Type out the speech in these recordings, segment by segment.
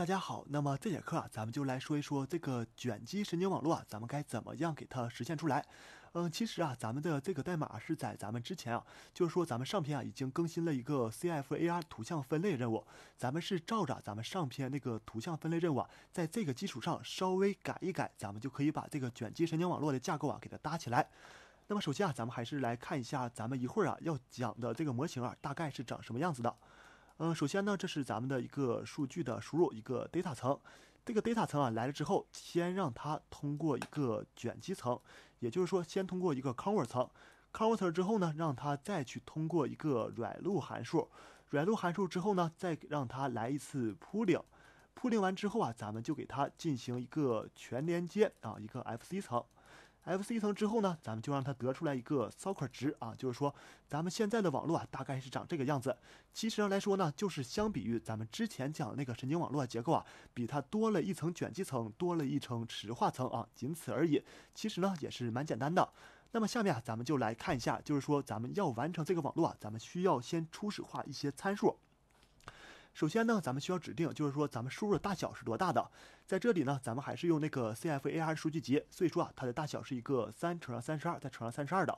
大家好，那么这节课啊，咱们就来说一说这个卷积神经网络啊，咱们该怎么样给它实现出来？嗯，其实啊，咱们的这个代码是在咱们之前啊，就是说咱们上篇啊已经更新了一个 C F A R 图像分类任务，咱们是照着咱们上篇那个图像分类任务，啊，在这个基础上稍微改一改，咱们就可以把这个卷积神经网络的架构啊给它搭起来。那么首先啊，咱们还是来看一下咱们一会儿啊要讲的这个模型啊，大概是长什么样子的。嗯，首先呢，这是咱们的一个数据的输入，一个 data 层，这个 data 层啊来了之后，先让它通过一个卷积层，也就是说，先通过一个 conv 层，conv 之后呢，让它再去通过一个软路函数软路函数之后呢，再让它来一次 p o 铺 l i n g p l i n g 完之后啊，咱们就给它进行一个全连接啊，一个 fc 层。FC 层之后呢，咱们就让它得出来一个 s o c k r t 值啊，就是说，咱们现在的网络啊，大概是长这个样子。其实上来说呢，就是相比于咱们之前讲的那个神经网络结构啊，比它多了一层卷积层，多了一层池化层啊，仅此而已。其实呢，也是蛮简单的。那么下面啊，咱们就来看一下，就是说，咱们要完成这个网络啊，咱们需要先初始化一些参数。首先呢，咱们需要指定，就是说咱们输入的大小是多大的。在这里呢，咱们还是用那个 c f a r 数据集，所以说啊，它的大小是一个三乘上三十二再乘上三十二的。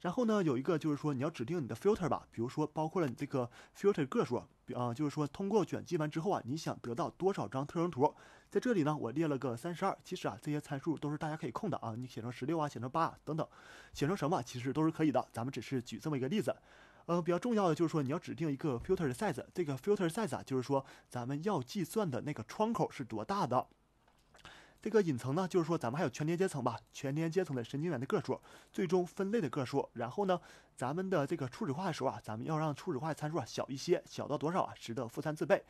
然后呢，有一个就是说你要指定你的 filter 吧，比如说包括了你这个 filter 个数，啊，就是说通过卷积完之后啊，你想得到多少张特征图。在这里呢，我列了个三十二，其实啊，这些参数都是大家可以控的啊，你写成十六啊，写成八啊，等等，写成什么其实都是可以的。咱们只是举这么一个例子。呃，比较重要的就是说，你要指定一个 filter size，这个 filter size 啊，就是说，咱们要计算的那个窗口是多大的。这个隐层呢，就是说，咱们还有全连接层吧，全连接层的神经元的个数，最终分类的个数。然后呢，咱们的这个初始化的时候啊，咱们要让初始化的参数啊小一些，小到多少啊？值得负三次倍。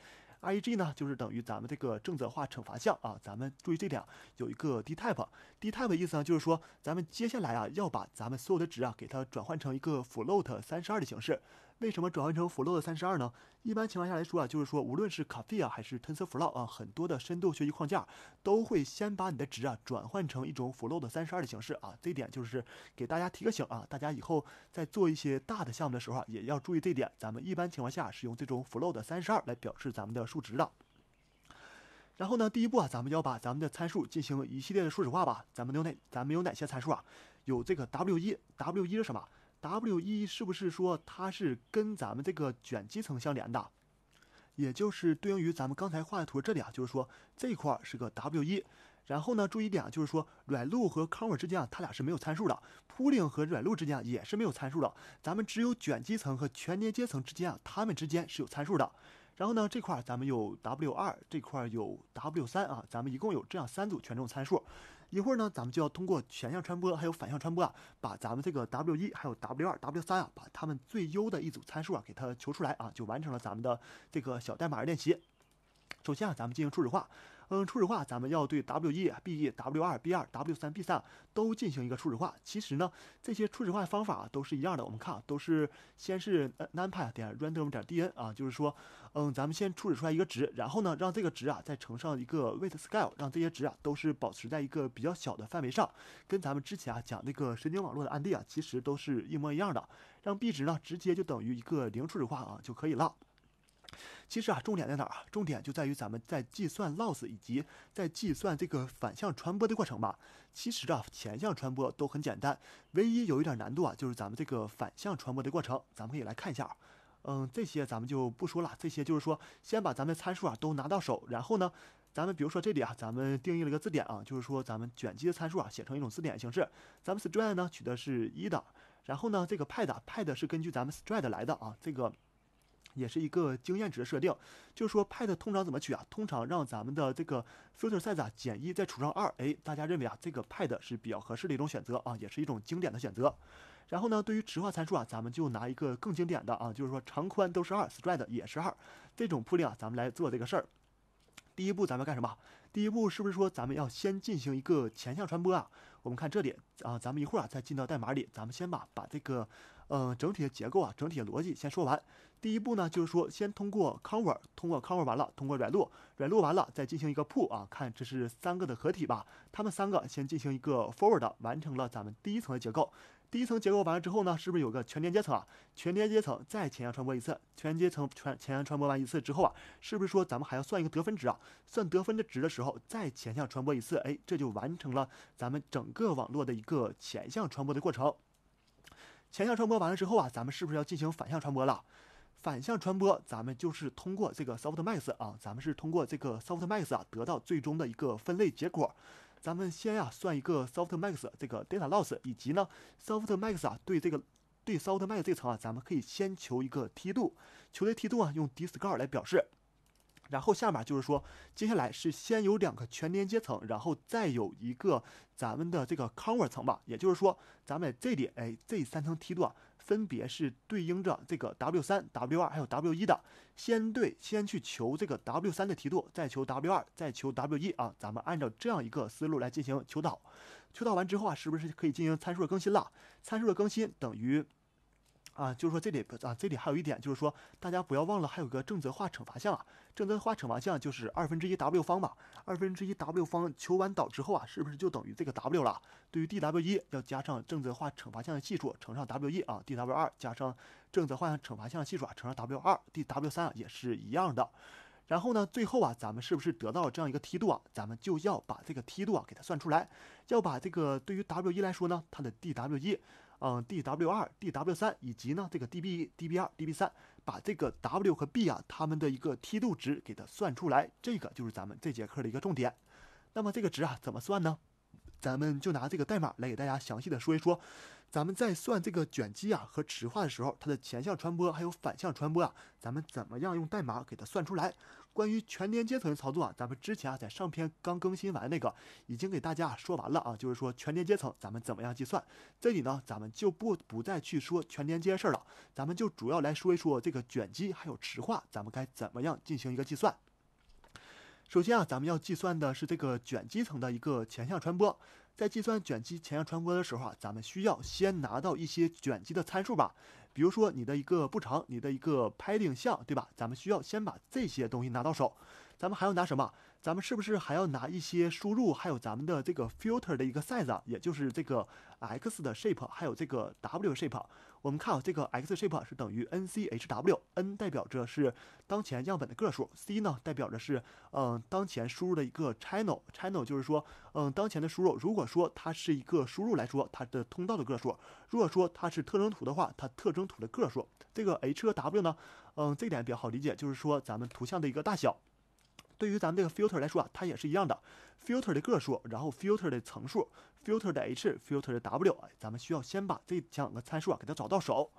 R E G 呢，就是等于咱们这个正则化惩罚项啊。咱们注意这点，有一个 D Type，D Type 的意思呢，就是说咱们接下来啊，要把咱们所有的值啊，给它转换成一个 float 三十二的形式。为什么转换成 f l o w 的三十二呢？一般情况下来说啊，就是说无论是 c a f f i 还是 TensorFlow 啊，很多的深度学习框架都会先把你的值啊转换成一种 f l o w 的三十二的形式啊。这一点就是给大家提个醒啊，大家以后在做一些大的项目的时候啊，也要注意这点。咱们一般情况下是用这种 f l o w 的三十二来表示咱们的数值的。然后呢，第一步啊，咱们要把咱们的参数进行一系列的数值化吧。咱们有哪，咱们有哪些参数啊？有这个 W1，W1 是什么？W 一是不是说它是跟咱们这个卷积层相连的？也就是对应于咱们刚才画的图这里啊，就是说这块是个 W 一。然后呢，注意一点啊，就是说软路和 cover 之间啊，它俩是没有参数的；铺 g 和软路之间啊、也是没有参数的。咱们只有卷积层和全连接层之间啊，它们之间是有参数的。然后呢，这块儿咱们有 W 二，这块儿有 W 三啊，咱们一共有这样三组权重参数。一会儿呢，咱们就要通过全向传播还有反向传播啊，把咱们这个 W 一还有 W 二 W 三啊，把它们最优的一组参数啊给它求出来啊，就完成了咱们的这个小代码练习。首先啊，咱们进行初始化。嗯，初始化咱们要对 W1、B1、W2、B2、W3、B3 都进行一个初始化。其实呢，这些初始化方法都是一样的。我们看啊，都是先是 n p r a n d o m r n d n 啊，就是说，嗯，咱们先初始出来一个值，然后呢，让这个值啊再乘上一个 weight scale，让这些值啊都是保持在一个比较小的范围上。跟咱们之前啊讲那个神经网络的案例啊，其实都是一模一样的。让 b 值呢，直接就等于一个零初始化啊就可以了。其实啊，重点在哪儿啊？重点就在于咱们在计算 loss 以及在计算这个反向传播的过程吧。其实啊，前向传播都很简单，唯一有一点难度啊，就是咱们这个反向传播的过程。咱们可以来看一下嗯，这些咱们就不说了。这些就是说，先把咱们参数啊都拿到手，然后呢，咱们比如说这里啊，咱们定义了一个字典啊，就是说咱们卷积的参数啊写成一种字典形式。咱们 stride 呢取的是一的，然后呢，这个 pad，pad 是根据咱们 stride 来的啊，这个。也是一个经验值的设定，就是说 pad 通常怎么取啊？通常让咱们的这个 filter size 啊减一再除上二，哎，大家认为啊这个 pad 是比较合适的一种选择啊，也是一种经典的选择。然后呢，对于池化参数啊，咱们就拿一个更经典的啊，就是说长宽都是二，stride 也是二，这种铺垫啊，咱们来做这个事儿。第一步咱们干什么？第一步是不是说咱们要先进行一个前向传播啊？我们看这里啊，咱们一会儿啊再进到代码里，咱们先把把这个。嗯，整体的结构啊，整体的逻辑先说完。第一步呢，就是说先通过 cover，通过 cover 完了，通过软路，软路完了，再进行一个 p l 啊，看这是三个的合体吧。他们三个先进行一个 forward，完成了咱们第一层的结构。第一层结构完了之后呢，是不是有个全连接层啊？全连接层再前向传播一次，全接层全前向传播完一次之后啊，是不是说咱们还要算一个得分值啊？算得分的值的时候，再前向传播一次，哎，这就完成了咱们整个网络的一个前向传播的过程。前向传播完了之后啊，咱们是不是要进行反向传播了？反向传播，咱们就是通过这个 softmax 啊，咱们是通过这个 softmax 啊得到最终的一个分类结果。咱们先呀算一个 softmax 这个 d a t a loss，以及呢 softmax 啊对这个对 softmax 这层啊，咱们可以先求一个梯度，求的梯度啊用 d i s c a r d 来表示。然后下面就是说，接下来是先有两个全连接层，然后再有一个咱们的这个 cover 层吧。也就是说，咱们这里哎，这三层梯度啊，分别是对应着这个 w3、w2 还有 w1 的。先对，先去求这个 w3 的梯度，再求 w2，再求 w1 啊。咱们按照这样一个思路来进行求导。求导完之后啊，是不是可以进行参数的更新了？参数的更新等于。啊，就是说这里啊，这里还有一点，就是说大家不要忘了，还有个正则化惩罚项啊。正则化惩罚项就是二分之一 W 方嘛，二分之一 W 方求完导之后啊，是不是就等于这个 W 了？对于 dW 一要加上正则化惩罚项的系数乘上 W 一啊，dW 二加上正则化惩罚项的系数啊乘上 W 二，dW 三也是一样的。然后呢，最后啊，咱们是不是得到了这样一个梯度啊？咱们就要把这个梯度啊给它算出来，要把这个对于 W 一来说呢，它的 dW 一。嗯，DW 二、DW 三以及呢这个 DB 一、DB 二、DB 三，把这个 W 和 B 啊，它们的一个梯度值给它算出来，这个就是咱们这节课的一个重点。那么这个值啊怎么算呢？咱们就拿这个代码来给大家详细的说一说。咱们在算这个卷积啊和池化的时候，它的前向传播还有反向传播啊，咱们怎么样用代码给它算出来？关于全连阶层的操作啊，咱们之前啊在上篇刚更新完那个已经给大家说完了啊，就是说全连阶层咱们怎么样计算？这里呢，咱们就不不再去说全连阶的事了，咱们就主要来说一说这个卷积还有池化，咱们该怎么样进行一个计算？首先啊，咱们要计算的是这个卷积层的一个前向传播，在计算卷积前向传播的时候啊，咱们需要先拿到一些卷积的参数吧。比如说你的一个步长，你的一个拍定向，对吧？咱们需要先把这些东西拿到手。咱们还要拿什么？咱们是不是还要拿一些输入？还有咱们的这个 filter 的一个 size，也就是这个 x 的 shape，还有这个 w shape。我们看啊，这个 x shape 是等于 n c h w，n 代表着是当前样本的个数，c 呢代表着是嗯当前输入的一个 channel，channel 就是说嗯当前的输入，如果说它是一个输入来说，它的通道的个数；如果说它是特征图的话，它特征图的个数。这个 h 和 w 呢，嗯，这点比较好理解，就是说咱们图像的一个大小。对于咱们这个 filter 来说啊，它也是一样的，filter 的个数，然后 filter 的层数，filter 的 h，filter 的 w，咱们需要先把这两个参数啊给它找到手，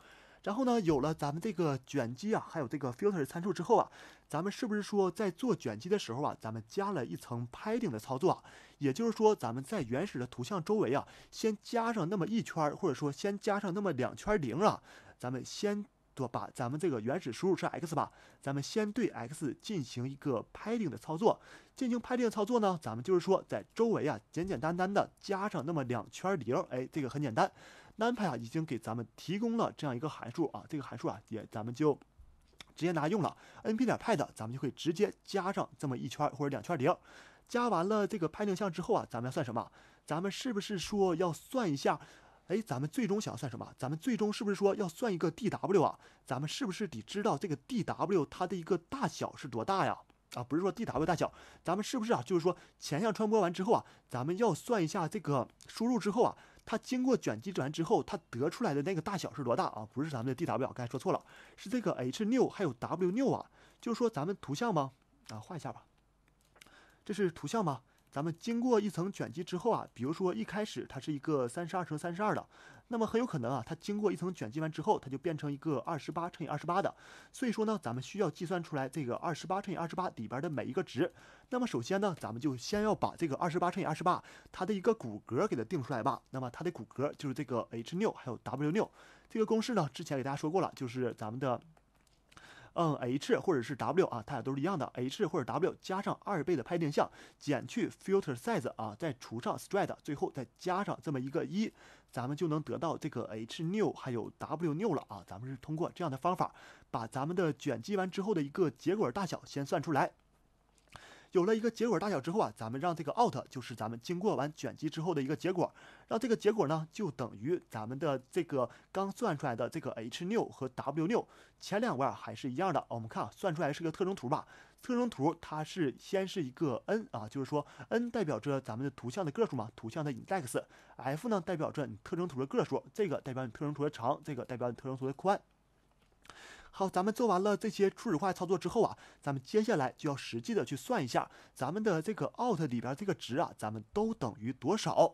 然后呢，有了咱们这个卷积啊，还有这个 filter 的参数之后啊，咱们是不是说在做卷积的时候啊，咱们加了一层 padding 的操作，啊？也就是说，咱们在原始的图像周围啊，先加上那么一圈，或者说先加上那么两圈零啊，咱们先。多把咱们这个原始输入是 x 吧，咱们先对 x 进行一个 padding 的操作。进行 padding 操作呢，咱们就是说在周围啊，简简单单的加上那么两圈零。哎，这个很简单。np 啊已经给咱们提供了这样一个函数啊，这个函数啊也咱们就直接拿用了。np 点 pad 咱们就可以直接加上这么一圈或者两圈零。加完了这个 padding 项之后啊，咱们要算什么？咱们是不是说要算一下？哎，咱们最终想要算什么？咱们最终是不是说要算一个 dW 啊？咱们是不是得知道这个 dW 它的一个大小是多大呀？啊，不是说 dW 大小，咱们是不是啊？就是说前向传播完之后啊，咱们要算一下这个输入之后啊，它经过卷积转之后，它得出来的那个大小是多大啊？不是咱们的 dW，刚才说错了，是这个 h6 还有 w6 啊。就是说咱们图像吗？啊，画一下吧，这是图像吗？咱们经过一层卷积之后啊，比如说一开始它是一个三十二乘三十二的，那么很有可能啊，它经过一层卷积完之后，它就变成一个二十八乘以二十八的。所以说呢，咱们需要计算出来这个二十八乘以二十八里边的每一个值。那么首先呢，咱们就先要把这个二十八乘以二十八它的一个骨骼给它定出来吧。那么它的骨骼就是这个 h 六还有 w 六，这个公式呢，之前给大家说过了，就是咱们的。嗯，h 或者是 w 啊，它俩都是一样的。h 或者 w 加上二倍的拍定向，减去 filter size 啊，再除上 stride，最后再加上这么一个一，咱们就能得到这个 h new 还有 w new 了啊。咱们是通过这样的方法，把咱们的卷积完之后的一个结果大小先算出来。有了一个结果大小之后啊，咱们让这个 out 就是咱们经过完卷积之后的一个结果，让这个结果呢就等于咱们的这个刚算出来的这个 h 六和 w 六，前两位啊还是一样的。我们看啊，算出来是个特征图吧？特征图它是先是一个 n 啊，就是说 n 代表着咱们的图像的个数嘛，图像的 index，f 呢代表着你特征图的个数，这个代表你特征图的长，这个代表你特征图的宽。好，咱们做完了这些初始化操作之后啊，咱们接下来就要实际的去算一下，咱们的这个 out 里边这个值啊，咱们都等于多少？